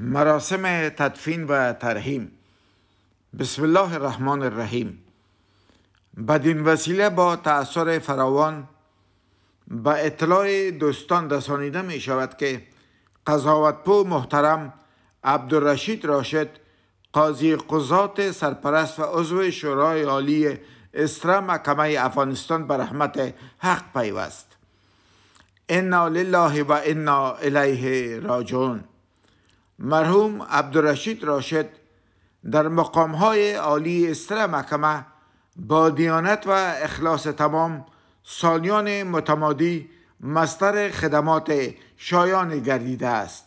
مراسم تدفین و ترحیم بسم الله الرحمن الرحیم بدین وسیله با تأثیر فراوان به اطلاع دوستان رسانیده می شود که پو محترم عبدالرشید راشد قاضی قضات سرپرست و عضو شورای عالی استرا محکمه افغانستان بر رحمت حق پیوست انا لله و انا الیه راجعون مرحوم عبدالرشید راشد در های عالی استر محکمه با دیانت و اخلاص تمام سالیان متمادی مستر خدمات شایان گردیده است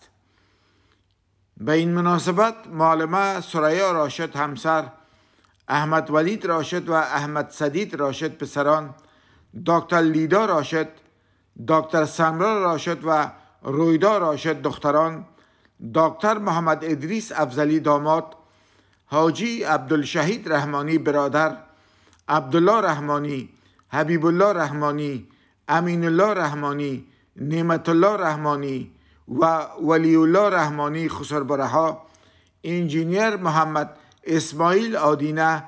به این مناسبت معلمه سریا راشد همسر احمد ولید راشد و احمد صدید راشد پسران دکتر لیدا راشد دکتر سمرا راشد و رویدا راشد دختران دکتر محمد ادریس افزلی داماد حاجی عبدالشهید رحمانی برادر عبدالله رحمانی حبیب الله رحمانی امین الله رحمانی نعمت الله رحمانی و ولی الله رحمانی خسربرها انجینیر محمد اسماعیل آدینه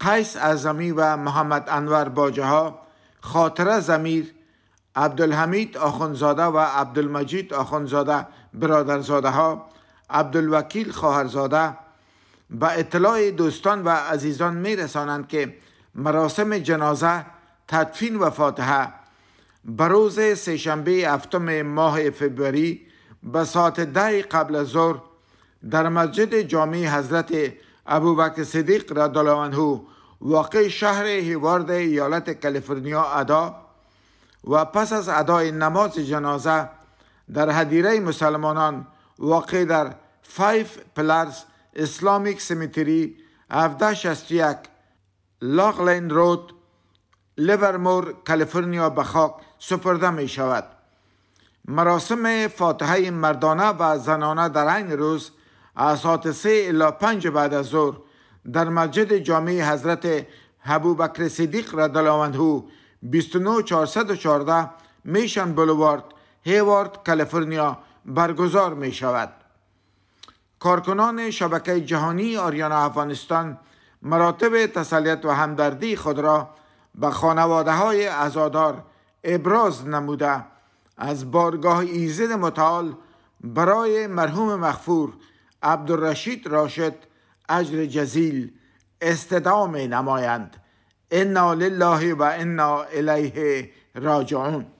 قیس اعظمی و محمد انور باجه ها خاطره زمیر عبدالحمید آخونزاده و عبدالمجید آخونزاده برادرزاده ها عبدالوکیل خواهرزاده به اطلاع دوستان و عزیزان می رسانند که مراسم جنازه تدفین و فاتحه بروز سهشنبه هفتم ماه فوریه به ساعت ده قبل ظهر در مسجد جامع حضرت ابوبکر صدیق را الله واقع شهر هیوارد ایالت کالیفرنیا ادا و پس از ادای نماز جنازه در هدیره مسلمانان واقع در فایف پلرز اسلامیک سمیتری 1761 لاغلین رود لیورمور کالیفرنیا به خاک سپرده می شود مراسم فاتحه مردانه و زنانه در این روز از ساعت 3 الی 5 بعد از ظهر در مسجد جامع حضرت حبوبکر صدیق رضی الله 29414 میشن بلوارد هیوارد کالیفرنیا برگزار می شود کارکنان شبکه جهانی آریانا افغانستان مراتب تسلیت و همدردی خود را به خانواده های ازادار ابراز نموده از بارگاه ایزد متعال برای مرحوم مخفور عبدالرشید راشد اجر جزیل استدعا نمایند انا لله و انا الیه راجعون